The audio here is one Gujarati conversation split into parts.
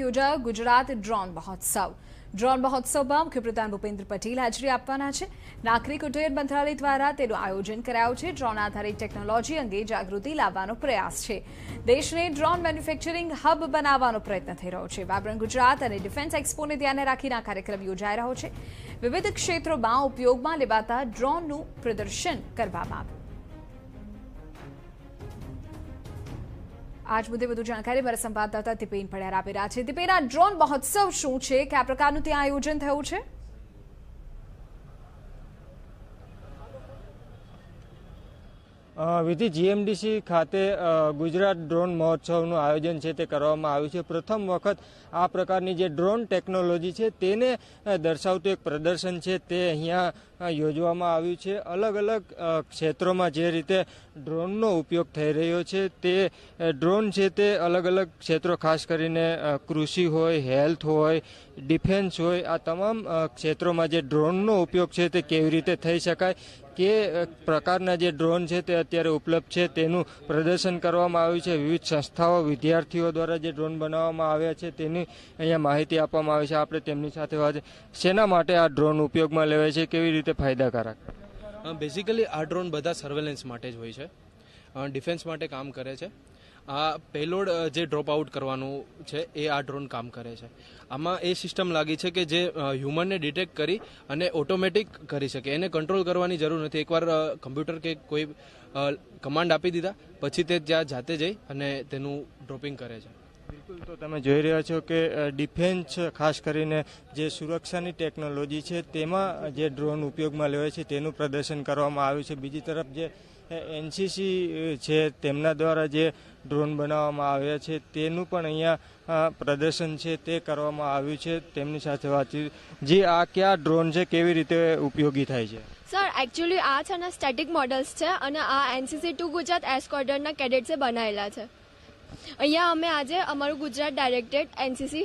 યોજાયો ગુજરાત ડ્રોન મહોત્સવ ડ્રોન મહોત્સવમાં મુખ્યપ્રધાન ભૂપેન્દ્ર પટેલ હાજરી આપવાના છે નાગરિક ઉડ્ડયન મંત્રાલય દ્વારા તેનું આયોજન કરાયું છે ડ્રોન આધારિત ટેકનોલોજી અંગે જાગૃતિ લાવવાનો પ્રયાસ છે દેશને ડ્રોન મેન્યુફેક્ચરિંગ હબ બનાવવાનો પ્રયત્ન થઈ રહ્યો છે વાબરન ગુજરાત અને ડિફેન્સ એક્સપોને ધ્યાને રાખીને આ કાર્યક્રમ યોજાઈ રહ્યો છે વિવિધ ક્ષેત્રોમાં ઉપયોગમાં લેવાતા ડ્રોનનું પ્રદર્શન કરવામાં આવ્યું આજ મુદ્દે વધુ જાણકારી મારા સંવાદદાતા દિપેન પડિયાર આપી રહ્યા છે દિપેન આ ડ્રોન મહોત્સવ શું છે કયા પ્રકારનું ત્યાં આયોજન થયું છે વિધિ જીએમડીસી ખાતે ગુજરાત ડ્રોન મહોત્સવનું આયોજન છે તે કરવામાં આવ્યું છે પ્રથમ વખત આ પ્રકારની જે ડ્રોન ટેકનોલોજી છે તેને દર્શાવતું એક પ્રદર્શન છે તે અહીંયા યોજવામાં આવ્યું છે અલગ અલગ ક્ષેત્રોમાં જે રીતે ડ્રોનનો ઉપયોગ થઈ રહ્યો છે તે ડ્રોન છે તે અલગ અલગ ક્ષેત્રો ખાસ કરીને કૃષિ હોય હેલ્થ હોય ડિફેન્સ હોય આ તમામ ક્ષેત્રોમાં જે ડ્રોનનો ઉપયોગ છે તે કેવી રીતે થઈ શકાય કે પ્રકારના જે ડ્રોન છે તે અત્યારે ઉપલબ્ધ છે તેનું પ્રદર્શન કરવામાં આવ્યું છે વિવિધ સંસ્થાઓ વિદ્યાર્થીઓ દ્વારા જે ડ્રોન બનાવવામાં આવ્યા છે તેની અહીંયા માહિતી આપવામાં આવી છે આપણે તેમની સાથે વાત શેના માટે આ ડ્રોન ઉપયોગમાં લેવાય છે કેવી રીતે રીતે ફાયદાકારક બેઝિકલી આ ડ્રોન બધા સર્વેલન્સ માટે જ હોય છે ડિફેન્સ માટે કામ કરે છે આ પેલોડ જે ડ્રોપ આઉટ કરવાનું છે એ આ ડ્રોન કામ કરે છે આમાં એ સિસ્ટમ લાગી છે કે જે હ્યુમનને ડિટેક્ટ કરી અને ઓટોમેટિક કરી શકે એને કંટ્રોલ કરવાની જરૂર નથી એકવાર કમ્પ્યુટર કે કોઈ કમાન્ડ આપી દીધા પછી તે ત્યાં જાતે જઈ અને તેનું ડ્રોપિંગ કરે છે બિલકુલ તો તમે જોઈ રહ્યા છો કે ડિફેન્સ ખાસ કરીને જે સુરક્ષાની ટેકનોલોજી છે તેમાં જે ડ્રોન ઉપયોગમાં લેવાય છે તેનું પ્રદર્શન કરવામાં આવ્યું છે બીજી તરફ જે એનસીસી છે તેમના દ્વારા જે ડ્રોન બનાવવામાં આવ્યા છે તેનું પણ અહીંયા પ્રદર્શન છે તે કરવામાં આવ્યું છે તેમની સાથે વાતચીત જે આ કયા ડ્રોન છે કેવી રીતે ઉપયોગી થાય છે સર એકચ્યુઅલી આ છે ને સ્ટેટિક મોડલ્સ છે અને આ એનસીસી ટુ ગુજરાત એસ્કોર્ડરના કેડેટ્સે બનાવેલા છે અહીંયા અમે આજે અમારું ગુજરાત ડાયરેક્ટેડ એનસીસી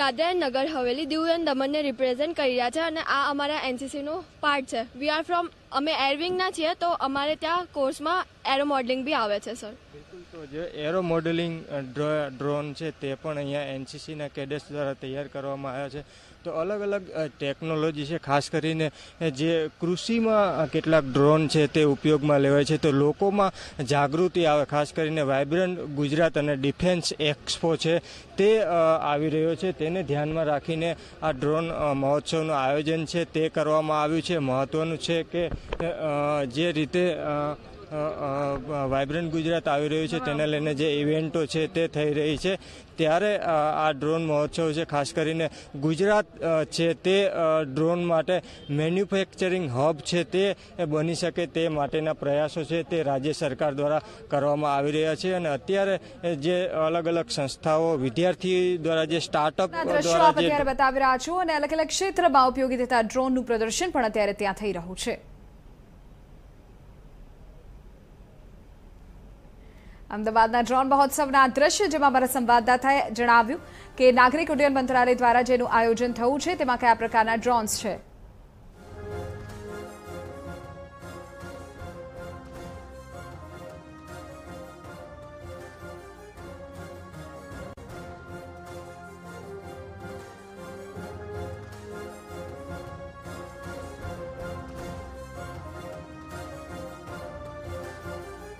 દાદરા નગર હવેલી દીવ અને દમણને રિપ્રેઝેન્ટ કરી રહ્યા છે અને આ અમારા એનસીસીનું પાર્ટ છે વી આર ફ્રોમ અમે એરવિંગના છીએ તો અમારે ત્યાં કોર્સમાં એરો મોડલિંગ બી આવે છે સર તો જે એરો મોડેલિંગ ડ્રોન છે તે પણ અહીંયા એનસીસીના કેડેટ્સ દ્વારા તૈયાર કરવામાં આવ્યા છે તો અલગ અલગ ટેકનોલોજી છે ખાસ કરીને જે કૃષિમાં કેટલાક ડ્રોન છે તે ઉપયોગમાં લેવાય છે તો લોકોમાં જાગૃતિ આવે ખાસ કરીને વાઇબ્રન્ટ ગુજરાત અને ડિફેન્સ એક્સપો છે તે આવી રહ્યો છે તેને ધ્યાનમાં રાખીને આ ડ્રોન મહોત્સવનું આયોજન છે તે કરવામાં આવ્યું છે મહત્ત્વનું છે કે જે રીતે વાઇબ્રન્ટ ગુજરાત આવી રહ્યું છે તેને લઈને જે ઇવેન્ટો છે તે થઈ રહી છે ત્યારે આ ડ્રોન મહોત્સવ છે ખાસ કરીને ગુજરાત છે તે ડ્રોન માટે મેન્યુફેક્ચરિંગ હબ છે તે બની શકે તે માટેના પ્રયાસો છે તે રાજ્ય સરકાર દ્વારા કરવામાં આવી રહ્યા છે અને અત્યારે જે અલગ અલગ સંસ્થાઓ વિદ્યાર્થી દ્વારા જે સ્ટાર્ટઅપ દ્વારા બતાવી રહ્યા છો અને અલગ અલગ ક્ષેત્રમાં ઉપયોગી થતા ડ્રોનનું પ્રદર્શન પણ અત્યારે ત્યાં થઈ રહ્યું છે અમદાવાદના ડ્રોન મહોત્સવના દ્રશ્ય જેમાં અમારા સંવાદદાતાએ જણાવ્યું કે નાગરિક ઉડ્ડયન મંત્રાલય દ્વારા જેનું આયોજન થયું છે તેમાં કયા પ્રકારના ડ્રોન્સ છે